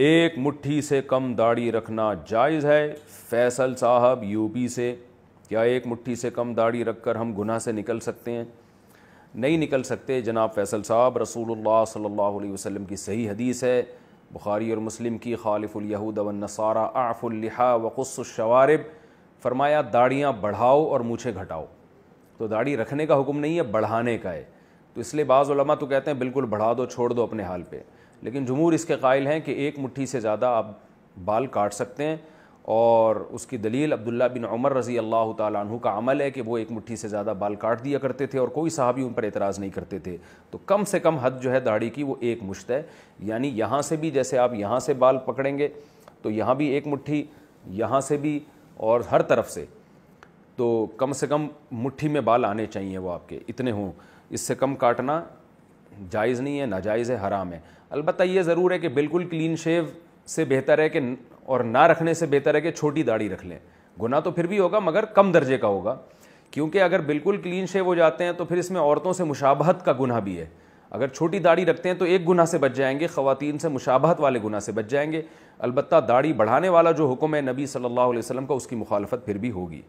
एक मुट्ठी से कम दाढ़ी रखना जायज़ है फैसल साहब यूपी से क्या एक मुट्ठी से कम दाढ़ी रखकर हम गुनाह से निकल सकते हैं नहीं निकल सकते जनाब फैसल साहब रसूलुल्लाह सल्लल्लाहु अलैहि वसल्लम की सही हदीस है बुखारी और मुस्लिम की खालिफ़ुलयहूद वसारा आफ़ुल्लिहा वक़ुस्शवारब फरमाया दाढ़ियाँ बढ़ाओ और मुझे घटाओ तो दाढ़ी रखने का हुक्म नहीं है बढ़ाने का है तो इसलिए बाज़ तो कहते हैं बिल्कुल बढ़ा दो छोड़ दो अपने हाल पर लेकिन जमूर इसके कायल हैं कि एक मुट्ठी से ज़्यादा आप बाल काट सकते हैं और उसकी दलील अब्दुल्ला बिन उमर रज़ी अल्लाह तु का अमल है कि वो एक मुट्ठी से ज़्यादा बाल काट दिया करते थे और कोई साहबी उन पर एतराज़ नहीं करते थे तो कम से कम हद जो है दाढ़ी की वो एक मुश्त है यानी यहाँ से भी जैसे आप यहाँ से बाल पकड़ेंगे तो यहाँ भी एक मुट्ठी यहाँ से भी और हर तरफ से तो कम से कम मुट्ठी में बाल आने चाहिए वो आपके इतने हों इससे कम काटना जायज़ नहीं है नाजायज़ है हराम है अलबत्त ये ज़रूर है कि बिल्कुल क्लीन शेव से बेहतर है कि और ना रखने से बेहतर है कि छोटी दाढ़ी रख लें गुना तो फिर भी होगा मगर कम दर्जे का होगा क्योंकि अगर बिल्कुल क्लीन शेव हो जाते हैं तो फिर इसमें औरतों से मुशाबहत का गुना भी है अगर छोटी दाढ़ी रखते हैं तो एक गुना से बच जाएंगे ख़वातीन से मुशाबहत वाले गुना से बच जाएंगे अलबत्त दाढ़ी बढ़ाने वाला जो हुक्म है नबी सल्लल्लाहु अलैहि वसल्लम का उसकी मुखालफत फिर भी होगी